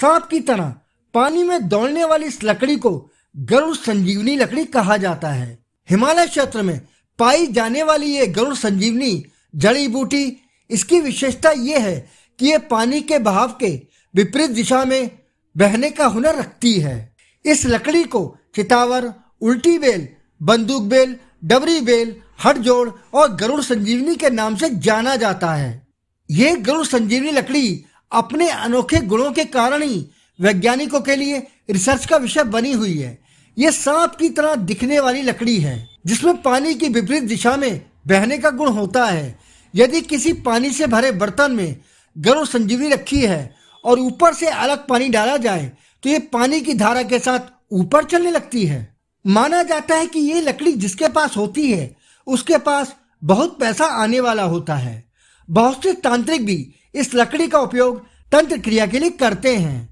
सांप की तरह पानी में दौड़ने वाली इस लकड़ी को गरुड़ संजीवनी लकड़ी कहा जाता है हिमालय क्षेत्र में पाई जाने वाली ये गरुड़ संजीवनी जड़ी बूटी इसकी विशेषता ये है कि ये पानी के बहाव के विपरीत दिशा में बहने का हुनर रखती है इस लकड़ी को चितावर उल्टी बेल बंदूक बेल डबरी बेल हटजोड़ और गरुड़ संजीवनी के नाम से जाना जाता है ये गरुड़ संजीवनी लकड़ी अपने अनोखे गुणों के कारण ही वैज्ञानिकों के लिए रिसर्च का विषय बनी हुई है ये सांप की तरह दिखने वाली लकड़ी है जिसमें पानी की विपरीत दिशा में बहने का गुण होता है यदि किसी पानी से भरे बर्तन में गर्म संजीवी रखी है और ऊपर से अलग पानी डाला जाए तो ये पानी की धारा के साथ ऊपर चलने लगती है माना जाता है कि ये लकड़ी जिसके पास होती है उसके पास बहुत पैसा आने वाला होता है बहुत से तांत्रिक भी इस लकड़ी का उपयोग तंत्र क्रिया के लिए करते हैं